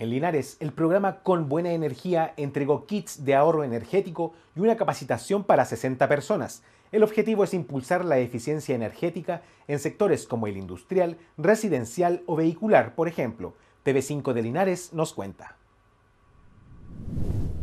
En Linares, el programa Con Buena Energía entregó kits de ahorro energético y una capacitación para 60 personas. El objetivo es impulsar la eficiencia energética en sectores como el industrial, residencial o vehicular, por ejemplo. TV5 de Linares nos cuenta.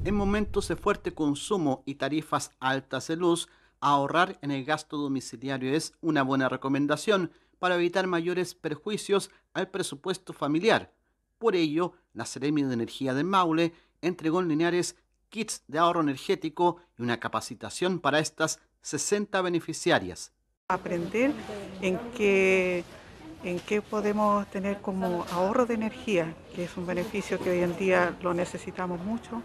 En momentos de fuerte consumo y tarifas altas de luz, ahorrar en el gasto domiciliario es una buena recomendación para evitar mayores perjuicios al presupuesto familiar. Por ello, la Seremi de Energía de Maule entregó en Linares kits de ahorro energético y una capacitación para estas 60 beneficiarias. Aprender en qué, en qué podemos tener como ahorro de energía, que es un beneficio que hoy en día lo necesitamos mucho,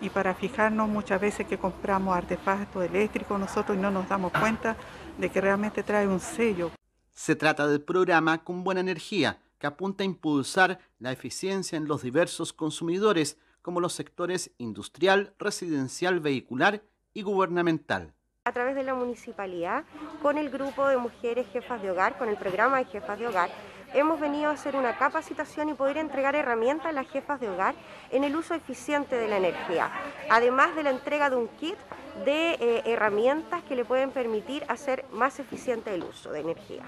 y para fijarnos muchas veces que compramos artefactos eléctricos nosotros y no nos damos cuenta de que realmente trae un sello. Se trata del programa Con Buena Energía, que apunta a impulsar la eficiencia en los diversos consumidores, como los sectores industrial, residencial, vehicular y gubernamental a través de la municipalidad con el grupo de mujeres jefas de hogar, con el programa de jefas de hogar. Hemos venido a hacer una capacitación y poder entregar herramientas a las jefas de hogar en el uso eficiente de la energía, además de la entrega de un kit de eh, herramientas que le pueden permitir hacer más eficiente el uso de energía.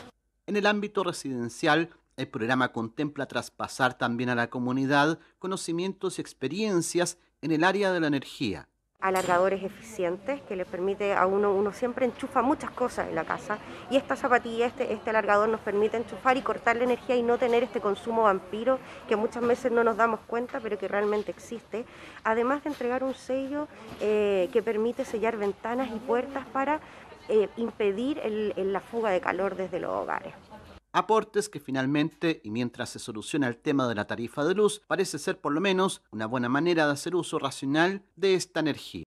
En el ámbito residencial, el programa contempla traspasar también a la comunidad conocimientos y experiencias en el área de la energía. Alargadores eficientes que le permite a uno, uno siempre enchufa muchas cosas en la casa y esta zapatilla, este, este alargador nos permite enchufar y cortar la energía y no tener este consumo vampiro que muchas veces no nos damos cuenta pero que realmente existe. Además de entregar un sello eh, que permite sellar ventanas y puertas para eh, impedir la fuga de calor desde los hogares. Aportes que finalmente, y mientras se soluciona el tema de la tarifa de luz, parece ser por lo menos una buena manera de hacer uso racional de esta energía.